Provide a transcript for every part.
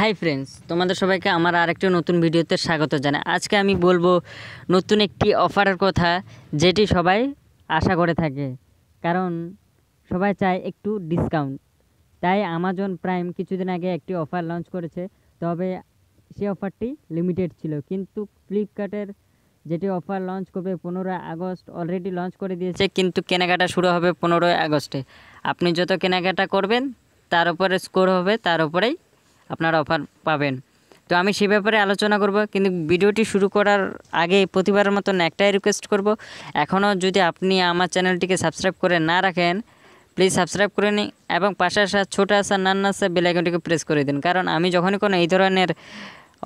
hi friends তোমাদের সবাইকে আমার আরেকটি নতুন ভিডিওতে স্বাগত জানাই আজকে আমি বলবো নতুন একটি অফারের কথা যেটি সবাই আশা করে থাকে কারণ সবাই চায় একটু ডিসকাউন্ট তাই আমাজন প্রাইম কিছুদিন আগে একটি অফার লঞ্চ করেছে তবে সে অফারটি লিমিটেড ছিল কিন্তু ফ্লিপকার্টের যেটি অফার লঞ্চ করবে পনেরোই আগস্ট অলরেডি লঞ্চ করে দিয়েছে কিন্তু কেনাকাটা শুরু হবে পনেরোই আগস্টে আপনি যত কেনাকাটা করবেন তার উপরে স্কোর হবে তার উপরেই আপনারা অফার পাবেন তো আমি সে ব্যাপারে আলোচনা করব কিন্তু ভিডিওটি শুরু করার আগে প্রতিবারের মতন একটাই রিকোয়েস্ট করব এখনও যদি আপনি আমার চ্যানেলটিকে সাবস্ক্রাইব করে না রাখেন প্লিজ সাবস্ক্রাইব করে নিন এবং পাশে আসা ছোটো আসা নান আসা বেলাইকনটিকে প্রেস করে দিন কারণ আমি যখনই কোনো এই ধরনের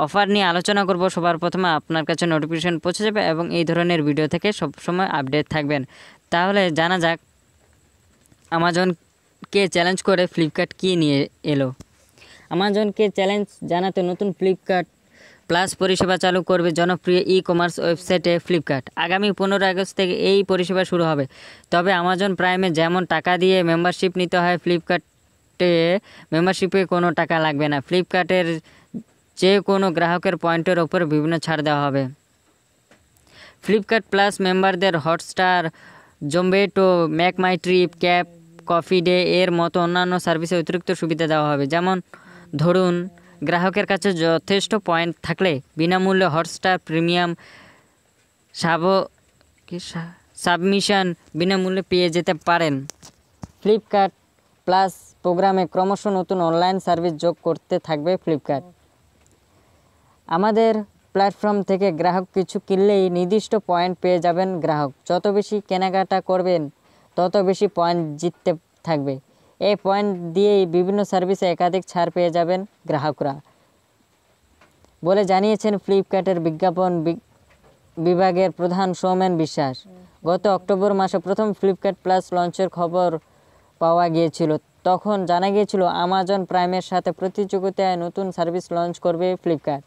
অফার নিয়ে আলোচনা করব সবার প্রথমে আপনার কাছে নোটিফিকেশান পৌঁছে যাবে এবং এই ধরনের ভিডিও থেকে সবসময় আপডেট থাকবেন তাহলে জানা যাক আমাজনকে চ্যালেঞ্জ করে ফ্লিপকার্ট কী নিয়ে এলো আমাজনকে চ্যালেঞ্জ জানাতে নতুন ফ্লিপকার্ট প্লাস পরিষেবা চালু করবে জনপ্রিয় ই কমার্স ওয়েবসাইটে ফ্লিপকার্ট আগামী পনেরো আগস্ট থেকে এই পরিষেবা শুরু হবে তবে আমাজন প্রাইমে যেমন টাকা দিয়ে মেম্বারশিপ নিতে হয় ফ্লিপকার্টে মেম্বারশিপে কোনো টাকা লাগবে না ফ্লিপকার্টের যে কোনো গ্রাহকের পয়েন্টের ওপর বিভিন্ন ছাড় দেওয়া হবে ফ্লিপকার্ট প্লাস মেম্বারদের Hotstar Zomato MakeMyTrip Cafe Coffee Day এর মতো অন্যান্য সার্ভিসে অতিরিক্ত সুবিধা দেওয়া হবে যেমন ধরুন গ্রাহকের কাছে যথেষ্ট পয়েন্ট থাকলে বিনামূল্যে হটস্টার প্রিমিয়াম সাব সাবমিশন বিনামূল্যে পেয়ে যেতে পারেন ফ্লিপকার্ট প্লাস প্রোগ্রামে ক্রমশ নতুন অনলাইন সার্ভিস যোগ করতে থাকবে ফ্লিপকার্ট আমাদের প্ল্যাটফর্ম থেকে গ্রাহক কিছু কিনলেই নির্দিষ্ট পয়েন্ট পেয়ে যাবেন গ্রাহক যত বেশি কেনাকাটা করবেন তত বেশি পয়েন্ট জিততে থাকবে এই পয়েন্ট দিয়েই বিভিন্ন সার্ভিসে একাধিক ছাড় পেয়ে যাবেন গ্রাহকরা বলে জানিয়েছেন ফ্লিপকার্টের বিজ্ঞাপন বিভাগের প্রধান সৌমেন বিশ্বাস গত অক্টোবর মাসে প্রথম ফ্লিপকার্ট প্লাস লঞ্চের খবর পাওয়া গিয়েছিল তখন জানা গিয়েছিল আমাজন প্রাইমের সাথে প্রতিযোগিতায় নতুন সার্ভিস লঞ্চ করবে ফ্লিপকার্ট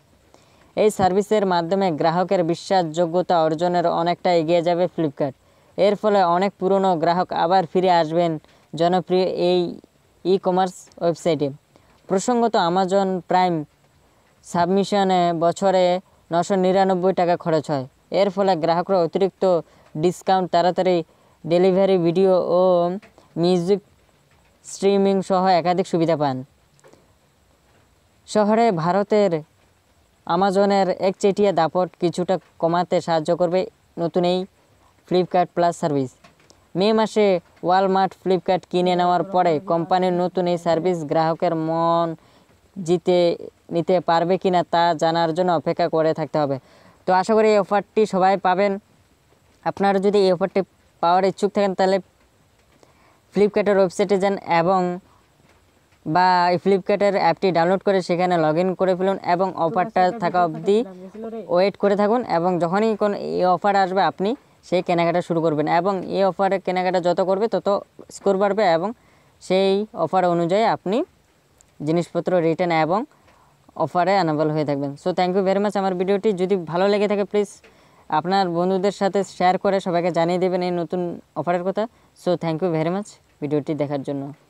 এই সার্ভিসের মাধ্যমে গ্রাহকের বিশ্বাসযোগ্যতা অর্জনের অনেকটা এগিয়ে যাবে ফ্লিপকার্ট এর ফলে অনেক পুরনো গ্রাহক আবার ফিরে আসবেন জনপ্রিয় এই ই কমার্স ওয়েবসাইটে প্রসঙ্গত আমাজন প্রাইম সাবমিশনে বছরে নশো নিরানব্বই টাকা খরচ হয় এর ফলে গ্রাহকরা অতিরিক্ত ডিসকাউন্ট তাড়াতাড়ি ডেলিভারি ভিডিও ও মিউজিক স্ট্রিমিং সহ একাধিক সুবিধা পান শহরে ভারতের আমাজনের একচেটিয়া দাপট কিছুটা কমাতে সাহায্য করবে নতুন এই ফ্লিপকার্ট প্লাস সার্ভিস মে মাসে ওয়ালমার্ট ফ্লিপকার্ট কিনে নেওয়ার পরে কোম্পানির নতুন এই সার্ভিস গ্রাহকের মন জিতে নিতে পারবে কি না তা জানার জন্য অপেক্ষা করে থাকতে হবে তো আশা করি এই অফারটি সবাই পাবেন আপনারা যদি এই অফারটি পাওয়ার ইচ্ছুক থাকেন তাহলে ফ্লিপকার্টের ওয়েবসাইটে যান এবং বা এই ফ্লিপকার্টের অ্যাপটি ডাউনলোড করে সেখানে লগ করে ফেলুন এবং অফারটা থাকা অবধি ওয়েট করে থাকুন এবং যখনই কোন এই অফার আসবে আপনি সেই কেনাকাটা শুরু করবেন এবং এই অফারে কেনাকাটা যত করবে তত স্কোর বাড়বে এবং সেই অফার অনুযায়ী আপনি জিনিসপত্র রিটার্ন এবং অফারে অ্যানাবল হয়ে থাকবেন so thank you very much আমার ভিডিওটি যদি ভালো লেগে থাকে প্লিজ আপনার বন্ধুদের সাথে শেয়ার করে সবাইকে জানিয়ে দেবেন এই নতুন অফারের কথা so thank you very much ভিডিওটি দেখার জন্য